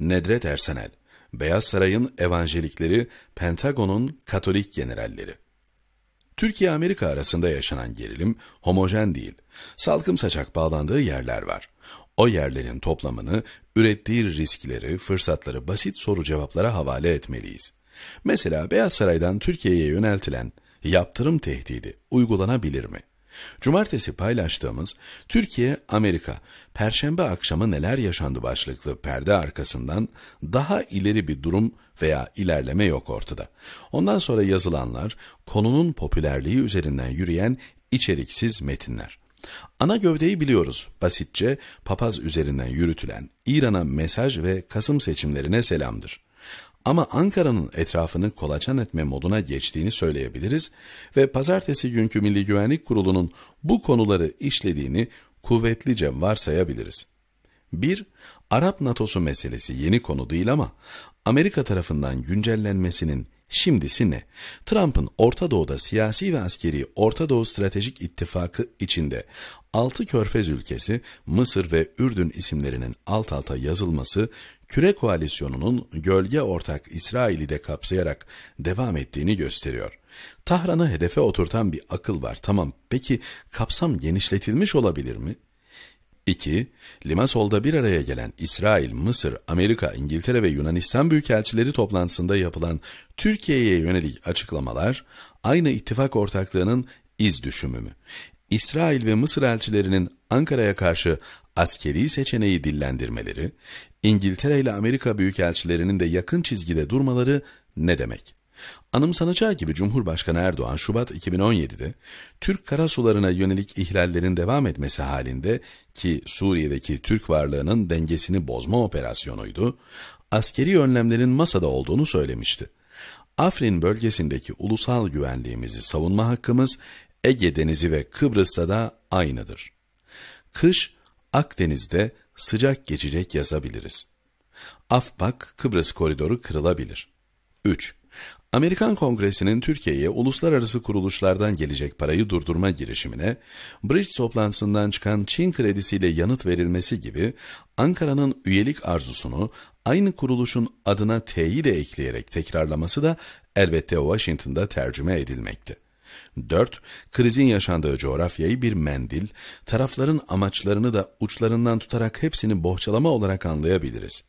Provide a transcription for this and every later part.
Nedret Ersenel, Beyaz Saray'ın evanjelikleri, Pentagon'un Katolik generalleri. Türkiye-Amerika arasında yaşanan gerilim homojen değil, salkım saçak bağlandığı yerler var. O yerlerin toplamını, ürettiği riskleri, fırsatları basit soru cevaplara havale etmeliyiz. Mesela Beyaz Saray'dan Türkiye'ye yöneltilen yaptırım tehdidi uygulanabilir mi? Cumartesi paylaştığımız Türkiye-Amerika, Perşembe akşamı neler yaşandı başlıklı perde arkasından daha ileri bir durum veya ilerleme yok ortada. Ondan sonra yazılanlar, konunun popülerliği üzerinden yürüyen içeriksiz metinler. Ana gövdeyi biliyoruz. Basitçe papaz üzerinden yürütülen İran'a mesaj ve Kasım seçimlerine selamdır. Ama Ankara'nın etrafını kolaçan etme moduna geçtiğini söyleyebiliriz ve pazartesi günkü Milli Güvenlik Kurulu'nun bu konuları işlediğini kuvvetlice varsayabiliriz. 1. Arap NATO'su meselesi yeni konu değil ama Amerika tarafından güncellenmesinin Şimdisi ne? Trump'ın Orta Doğu'da siyasi ve askeri Orta Doğu Stratejik İttifakı içinde altı körfez ülkesi Mısır ve Ürdün isimlerinin alt alta yazılması küre koalisyonunun gölge ortak İsrail'i de kapsayarak devam ettiğini gösteriyor. Tahran'ı hedefe oturtan bir akıl var tamam peki kapsam genişletilmiş olabilir mi? 2. Limasol'da bir araya gelen İsrail, Mısır, Amerika, İngiltere ve Yunanistan Büyükelçileri toplantısında yapılan Türkiye'ye yönelik açıklamalar, aynı ittifak ortaklığının iz düşümü mü? İsrail ve Mısır elçilerinin Ankara'ya karşı askeri seçeneği dillendirmeleri, İngiltere ile Amerika büyükelçilerinin de yakın çizgide durmaları ne demek? Anımsanacağı gibi Cumhurbaşkanı Erdoğan Şubat 2017'de Türk karasularına yönelik ihlallerin devam etmesi halinde ki Suriye'deki Türk varlığının dengesini bozma operasyonuydu, askeri önlemlerin masada olduğunu söylemişti. Afrin bölgesindeki ulusal güvenliğimizi savunma hakkımız Ege Denizi ve Kıbrıs'ta da aynıdır. Kış Akdeniz'de sıcak geçecek yazabiliriz. Afbak Kıbrıs koridoru kırılabilir. 3. Amerikan Kongresi'nin Türkiye'ye uluslararası kuruluşlardan gelecek parayı durdurma girişimine, Bridge toplantısından çıkan Çin kredisiyle yanıt verilmesi gibi Ankara'nın üyelik arzusunu aynı kuruluşun adına T'yi de ekleyerek tekrarlaması da elbette Washington'da tercüme edilmekti. 4. Krizin yaşandığı coğrafyayı bir mendil, tarafların amaçlarını da uçlarından tutarak hepsini bohçalama olarak anlayabiliriz.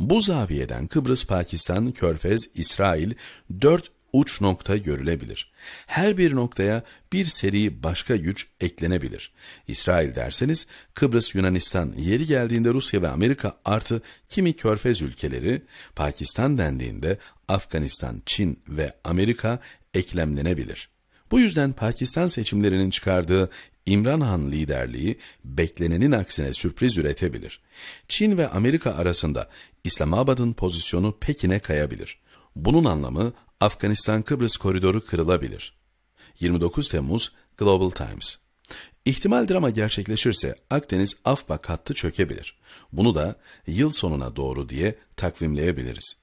Bu zaviyeden Kıbrıs, Pakistan, Körfez, İsrail dört uç nokta görülebilir. Her bir noktaya bir seri başka güç eklenebilir. İsrail derseniz Kıbrıs Yunanistan yeri geldiğinde Rusya ve Amerika artı kimi körfez ülkeleri, Pakistan dendiğinde Afganistan, Çin ve Amerika eklemlenebilir. Bu yüzden Pakistan seçimlerinin çıkardığı İmran Han liderliği beklenenin aksine sürpriz üretebilir. Çin ve Amerika arasında İslamabad'ın pozisyonu Pekin'e kayabilir. Bunun anlamı Afganistan-Kıbrıs koridoru kırılabilir. 29 Temmuz Global Times İhtimal drama gerçekleşirse Akdeniz Afbak hattı çökebilir. Bunu da yıl sonuna doğru diye takvimleyebiliriz.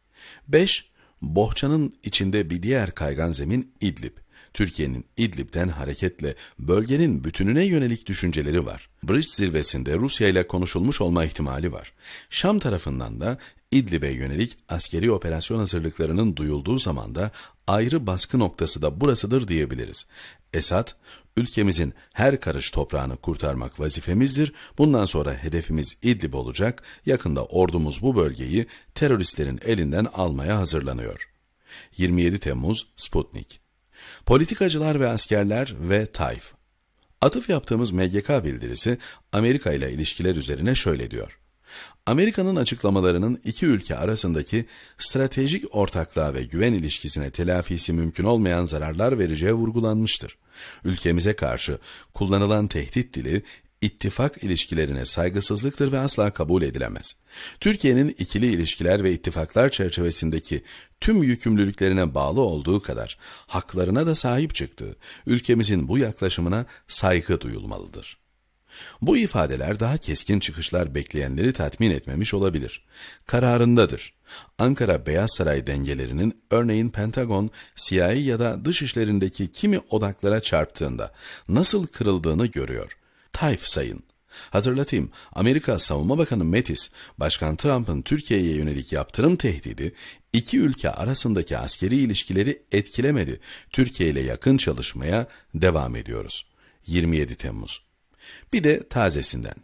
5. Bohçanın içinde bir diğer kaygan zemin İdlib. Türkiye'nin İdlib'den hareketle bölgenin bütününe yönelik düşünceleri var. Bridge zirvesinde Rusya ile konuşulmuş olma ihtimali var. Şam tarafından da İdlib'e yönelik askeri operasyon hazırlıklarının duyulduğu zaman da ayrı baskı noktası da burasıdır diyebiliriz. Esad, ülkemizin her karış toprağını kurtarmak vazifemizdir, bundan sonra hedefimiz İdlib olacak, yakında ordumuz bu bölgeyi teröristlerin elinden almaya hazırlanıyor. 27 Temmuz Sputnik Politikacılar ve askerler ve Tayf. Atıf yaptığımız MGK bildirisi Amerika ile ilişkiler üzerine şöyle diyor. Amerika'nın açıklamalarının iki ülke arasındaki stratejik ortaklığa ve güven ilişkisine telafisi mümkün olmayan zararlar vereceği vurgulanmıştır. Ülkemize karşı kullanılan tehdit dili ittifak ilişkilerine saygısızlıktır ve asla kabul edilemez. Türkiye'nin ikili ilişkiler ve ittifaklar çerçevesindeki tüm yükümlülüklerine bağlı olduğu kadar haklarına da sahip çıktığı ülkemizin bu yaklaşımına saygı duyulmalıdır. Bu ifadeler daha keskin çıkışlar bekleyenleri tatmin etmemiş olabilir. Kararındadır. Ankara Beyaz Saray dengelerinin örneğin Pentagon, CIA ya da dış işlerindeki kimi odaklara çarptığında nasıl kırıldığını görüyor. Hayf sayın. Hatırlatayım, Amerika Savunma Bakanı Mattis, Başkan Trump'ın Türkiye'ye yönelik yaptırım tehdidi, iki ülke arasındaki askeri ilişkileri etkilemedi. Türkiye ile yakın çalışmaya devam ediyoruz. 27 Temmuz. Bir de tazesinden.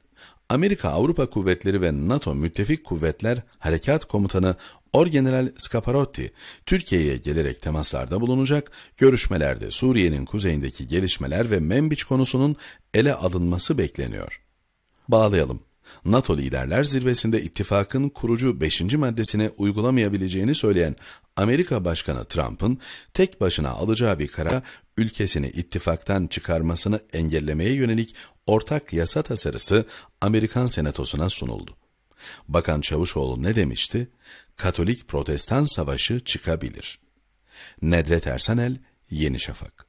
Amerika Avrupa Kuvvetleri ve NATO Müttefik Kuvvetler Harekat Komutanı Orgeneral Scaparotti, Türkiye'ye gelerek temaslarda bulunacak, görüşmelerde Suriye'nin kuzeyindeki gelişmeler ve Membiç konusunun ele alınması bekleniyor. Bağlayalım. NATO Liderler Zirvesi'nde ittifakın kurucu 5. maddesine uygulamayabileceğini söyleyen Amerika Başkanı Trump'ın tek başına alacağı bir karar ülkesini ittifaktan çıkarmasını engellemeye yönelik ortak yasa tasarısı Amerikan Senatosu'na sunuldu. Bakan Çavuşoğlu ne demişti? Katolik Protestan Savaşı çıkabilir. Nedret Ersanel, Yeni Şafak